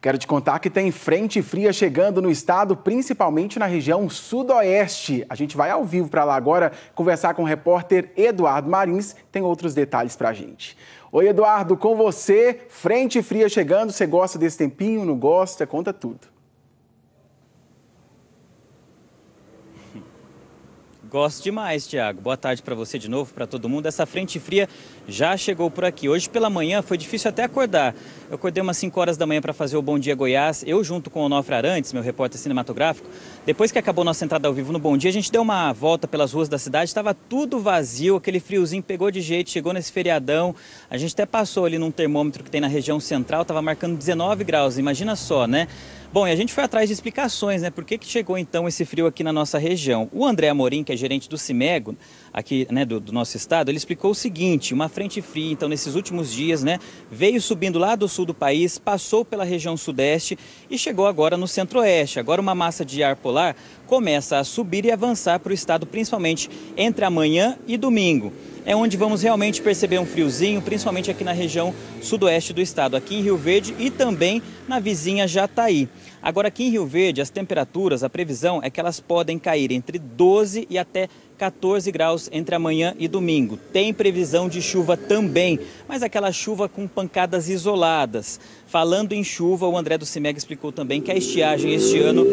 Quero te contar que tem frente fria chegando no estado, principalmente na região sudoeste. A gente vai ao vivo para lá agora conversar com o repórter Eduardo Marins, tem outros detalhes para a gente. Oi, Eduardo, com você, frente fria chegando. Você gosta desse tempinho? Não gosta? Conta tudo. Gosto demais, Tiago. Boa tarde para você de novo, para todo mundo. Essa frente fria já chegou por aqui. Hoje pela manhã foi difícil até acordar. Eu acordei umas 5 horas da manhã para fazer o Bom Dia Goiás, eu junto com o Onofre Arantes, meu repórter cinematográfico. Depois que acabou nossa entrada ao vivo no Bom Dia, a gente deu uma volta pelas ruas da cidade, estava tudo vazio, aquele friozinho pegou de jeito, chegou nesse feriadão. A gente até passou ali num termômetro que tem na região central, estava marcando 19 graus, imagina só, né? Bom, e a gente foi atrás de explicações, né? Por que, que chegou então esse frio aqui na nossa região? O André Amorim, que é gerente do Cimego, aqui né, do, do, nosso estado, ele explicou o seguinte: uma frente fria, então, nesses últimos dias, né, veio subindo lá do sul do país, passou pela região sudeste e chegou agora no centro-oeste. Agora uma massa de ar polar começa a subir e avançar para o estado, principalmente entre amanhã e domingo é onde vamos realmente perceber um friozinho, principalmente aqui na região sudoeste do estado, aqui em Rio Verde e também na vizinha Jataí. Agora, aqui em Rio Verde, as temperaturas, a previsão é que elas podem cair entre 12 e até 14 graus entre amanhã e domingo. Tem previsão de chuva também, mas aquela chuva com pancadas isoladas. Falando em chuva, o André do Cimeg explicou também que a estiagem este ano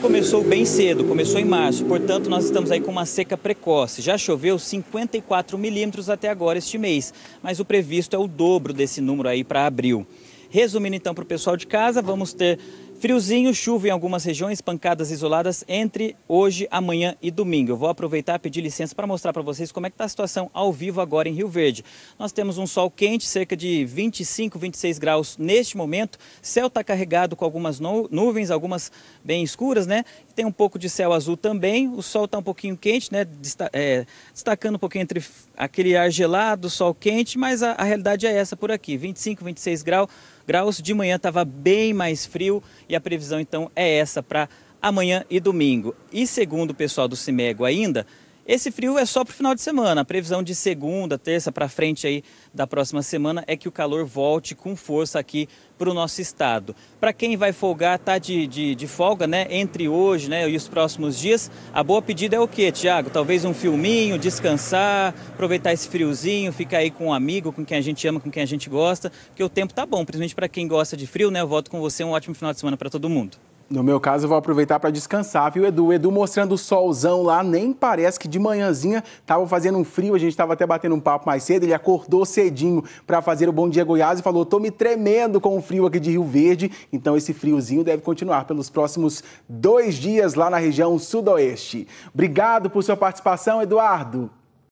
começou bem cedo, começou em março, portanto nós estamos aí com uma seca precoce. Já choveu 54 milímetros milímetros até agora este mês, mas o previsto é o dobro desse número aí para abril. Resumindo então para o pessoal de casa, vamos ter Friozinho, chuva em algumas regiões, pancadas isoladas entre hoje, amanhã e domingo. Eu vou aproveitar e pedir licença para mostrar para vocês como é que está a situação ao vivo agora em Rio Verde. Nós temos um sol quente, cerca de 25, 26 graus neste momento. Céu está carregado com algumas nuvens, algumas bem escuras, né? Tem um pouco de céu azul também. O sol está um pouquinho quente, né? Desta é, destacando um pouquinho entre aquele ar gelado, sol quente, mas a, a realidade é essa por aqui. 25, 26 graus. Graus de manhã estava bem mais frio e a previsão então é essa para amanhã e domingo. E segundo o pessoal do CIMEGO ainda, esse frio é só para o final de semana. A previsão de segunda, terça para frente aí da próxima semana é que o calor volte com força aqui para o nosso estado. Para quem vai folgar, tá de, de, de, folga, né? Entre hoje né, e os próximos dias, a boa pedida é o quê, Tiago? Talvez um filminho, descansar, aproveitar esse friozinho, ficar aí com um amigo, com quem a gente ama, com quem a gente gosta, porque o tempo tá bom, principalmente para quem gosta de frio, né? Eu volto com você, um ótimo final de semana para todo mundo. No meu caso, eu vou aproveitar para descansar, viu, Edu? Edu mostrando o solzão lá, nem parece que de manhãzinha estava fazendo um frio, a gente estava até batendo um papo mais cedo, ele acordou cedinho para fazer o Bom Dia Goiás e falou, tô me tremendo com o frio aqui de Rio Verde, então esse friozinho deve continuar pelos próximos dois dias lá na região sudoeste. Obrigado por sua participação, Eduardo.